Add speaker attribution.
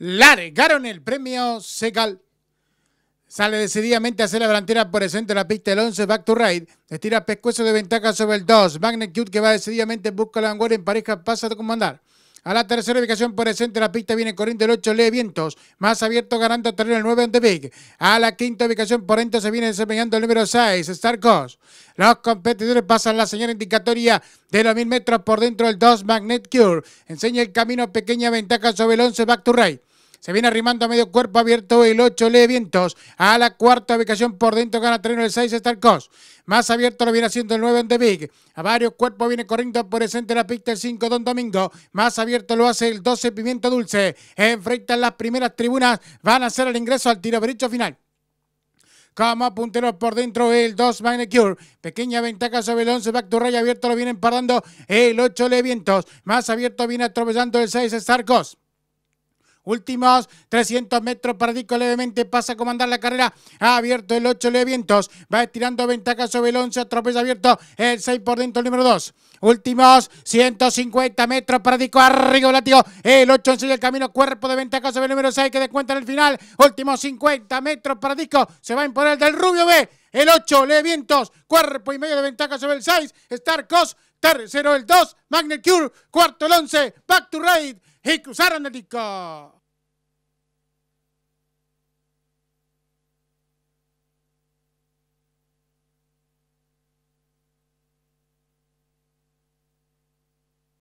Speaker 1: largaron el premio Segal. Sale decididamente a hacer la delantera por el centro de la pista el 11, back to Ride. Estira pescuezo de ventaja sobre el 2. Magnet Cure que va decididamente busca la vanguardia en pareja, pasa de comandar. A la tercera ubicación por el centro de la pista viene corriendo el 8, Lee Vientos. Más abierto ganando terreno el 9, Big. A la quinta ubicación por dentro se viene desempeñando el número 6, Star Coast. Los competidores pasan la señal indicatoria de los 1000 metros por dentro del 2, Magnet Cure. Enseña el camino, pequeña ventaja sobre el 11, back to Ride. Se viene arrimando a medio cuerpo abierto el 8 levientos A la cuarta ubicación por dentro gana terreno el 6 Starcos. Más abierto lo viene haciendo el 9 en The Big. A varios cuerpos viene corriendo por el centro de la pista el 5 Don Domingo. Más abierto lo hace el 12 Pimiento Dulce. Enfrentan las primeras tribunas. Van a hacer el ingreso al tiro derecho final como puntero por dentro el 2 Magnecure. Pequeña ventaja sobre el 11 Back to Ray. Abierto lo viene parando el 8 Levientos. Más abierto viene atropellando el 6 starcos Últimos 300 metros para Dico levemente, pasa a comandar la carrera. Ha abierto el 8 vientos, Va estirando ventaja sobre el 11, atropella abierto el 6 por dentro, el número 2. Últimos 150 metros para Dico arriba, látigo. El 8 enseña el camino, cuerpo de ventaja sobre el número 6 que cuenta en el final. Últimos 50 metros para Dico. Se va a imponer el del Rubio B. El 8, Levientos, cuerpo y medio de ventaja sobre el 6. Starcos, tercero el 2, Magnet Cure, cuarto el 11, Back to Raid, Hei ku